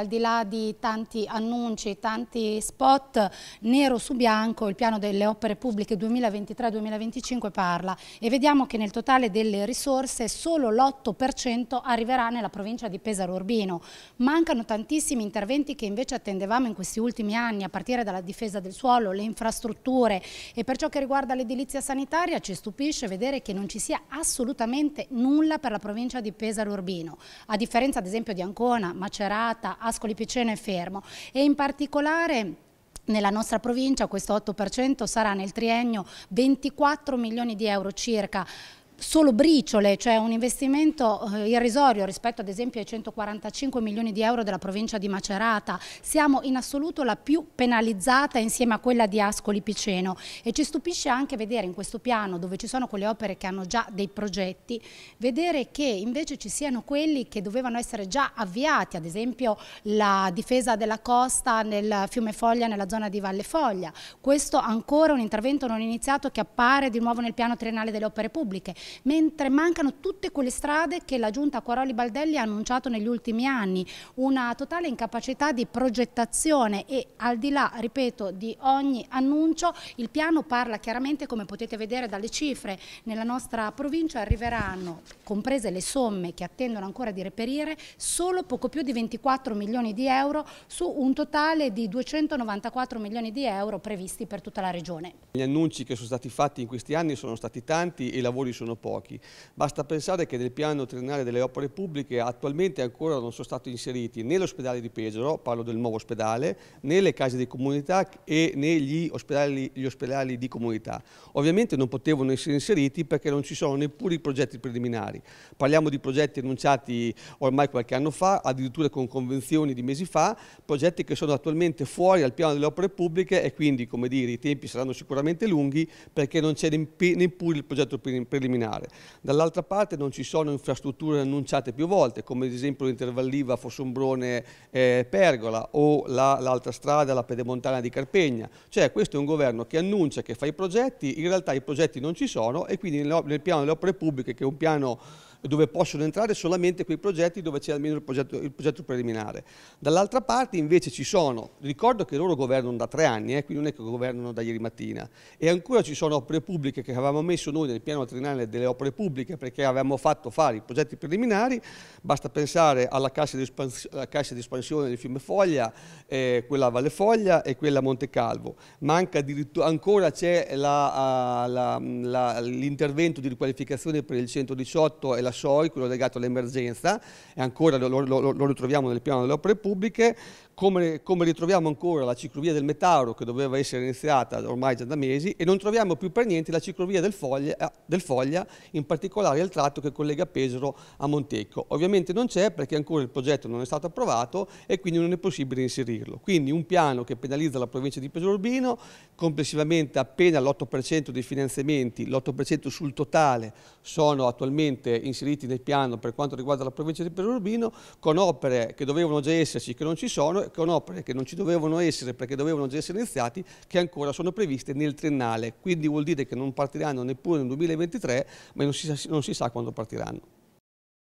Al di là di tanti annunci, tanti spot, nero su bianco il piano delle opere pubbliche 2023-2025 parla e vediamo che nel totale delle risorse solo l'8% arriverà nella provincia di Pesaro Urbino. Mancano tantissimi interventi che invece attendevamo in questi ultimi anni, a partire dalla difesa del suolo, le infrastrutture e per ciò che riguarda l'edilizia sanitaria ci stupisce vedere che non ci sia assolutamente nulla per la provincia di Pesaro Urbino. A differenza ad esempio di Ancona, Macerata, Ascoli Piceno e Fermo e in particolare nella nostra provincia questo 8% sarà nel triennio 24 milioni di euro circa solo briciole, cioè un investimento eh, irrisorio rispetto ad esempio ai 145 milioni di euro della provincia di Macerata. Siamo in assoluto la più penalizzata insieme a quella di Ascoli Piceno e ci stupisce anche vedere in questo piano dove ci sono quelle opere che hanno già dei progetti, vedere che invece ci siano quelli che dovevano essere già avviati, ad esempio la difesa della costa nel fiume Foglia nella zona di Valle Foglia. Questo ancora un intervento non iniziato che appare di nuovo nel piano triennale delle opere pubbliche mentre mancano tutte quelle strade che la giunta Quaroli Baldelli ha annunciato negli ultimi anni, una totale incapacità di progettazione e al di là, ripeto, di ogni annuncio, il piano parla chiaramente, come potete vedere dalle cifre, nella nostra provincia arriveranno, comprese le somme che attendono ancora di reperire, solo poco più di 24 milioni di euro su un totale di 294 milioni di euro previsti per tutta la regione. Gli annunci che sono stati fatti in questi anni sono stati tanti e i lavori sono pochi. Basta pensare che nel piano triennale delle opere pubbliche attualmente ancora non sono stati inseriti né l'ospedale di Pesaro, parlo del nuovo ospedale, né le case di comunità e né gli ospedali, gli ospedali di comunità. Ovviamente non potevano essere inseriti perché non ci sono neppure i progetti preliminari. Parliamo di progetti annunciati ormai qualche anno fa, addirittura con convenzioni di mesi fa, progetti che sono attualmente fuori al piano delle opere pubbliche e quindi, come dire, i tempi saranno sicuramente lunghi perché non c'è neppure il progetto preliminare terminare. Dall'altra parte non ci sono infrastrutture annunciate più volte, come ad esempio l'intervalliva Fossombrone-Pergola eh, o l'altra la, strada, la pedemontana di Carpegna. Cioè questo è un governo che annuncia che fa i progetti, in realtà i progetti non ci sono e quindi nel piano delle opere pubbliche, che è un piano dove possono entrare solamente quei progetti dove c'è almeno il progetto, il progetto preliminare. Dall'altra parte invece ci sono, ricordo che loro governano da tre anni, eh, quindi non è che governano da ieri mattina, e ancora ci sono opere pubbliche che avevamo messo noi nel piano triennale del delle opere pubbliche perché avevamo fatto fare i progetti preliminari, basta pensare alla cassa di, cassa di espansione del fiume Foglia, eh, quella a Valle Foglia e quella a Monte Calvo, manca ancora c'è l'intervento di riqualificazione per il 118 e la SOI, quello legato all'emergenza, e ancora lo, lo, lo ritroviamo nel piano delle opere pubbliche, come, come, ritroviamo ancora la ciclovia del Metauro che doveva essere iniziata ormai già da mesi e non troviamo più per niente la ciclovia del Foglia, del Foglia in particolare il tratto che collega Pesaro a Montecco. Ovviamente non c'è perché ancora il progetto non è stato approvato e quindi non è possibile inserirlo. Quindi un piano che penalizza la provincia di Pesaro Urbino, complessivamente appena l'8% dei finanziamenti, l'8% sul totale sono attualmente inseriti nel piano per quanto riguarda la provincia di Pesaro Urbino, con opere che dovevano già esserci che non ci sono e con opere che non ci dovevano essere perché dovevano già essere iniziati che ancora sono previste nel triennale. Quindi vuol dire che non partiranno neppure nel 2023 ma non si, sa, non si sa quando partiranno.